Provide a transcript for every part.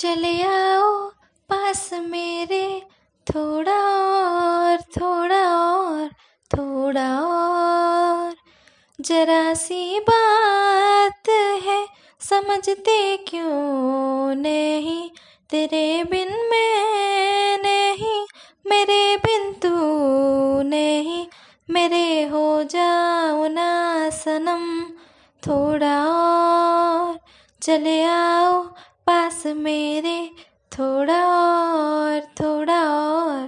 चले आओ पास मेरे थोड़ा और थोड़ा और थोड़ा और जरा सी बात है समझते क्यों नहीं तेरे बिन मैं नहीं मेरे बिन तू नहीं मेरे हो जाओ ना सनम थोड़ा और चले आओ पास मेरे थोड़ा और थोड़ा और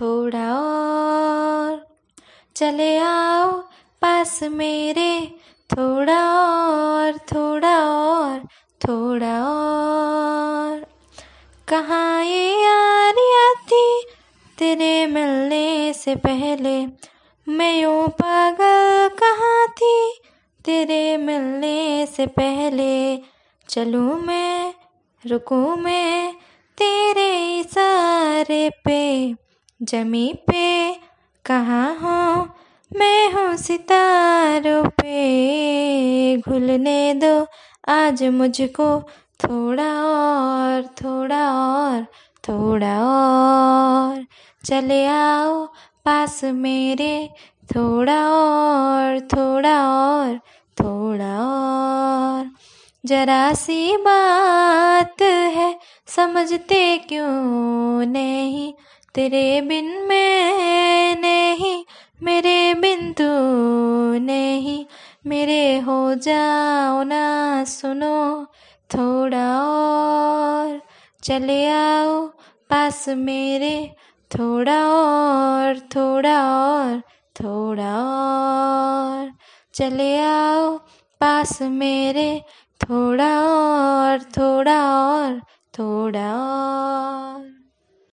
थोड़ा और चले आओ पास मेरे थोड़ा और थोड़ा और थोड़ा और कहाँ ये यारियाँ थी तेरे मिलने से पहले मैं यूँ पागल कहाँ थी तेरे मिलने से पहले चलूँ मैं रुकू मैं तेरे इशारे पे जमी पे कहाँ हूँ मैं हूँ सितारों पे घुलने दो आज मुझको थोड़ा और थोड़ा और थोड़ा और चले आओ पास मेरे थोड़ा और थोड़ा और थोड़ा और जरा सी बात है समझते क्यों नहीं तेरे बिन मैं नहीं मेरे बिन तू नहीं मेरे हो जाओ ना सुनो थोड़ा और चले आओ पास मेरे थोड़ा और थोड़ा और थोड़ा और चले आओ पास मेरे थोड़ा और थोड़ा और थोड़ा और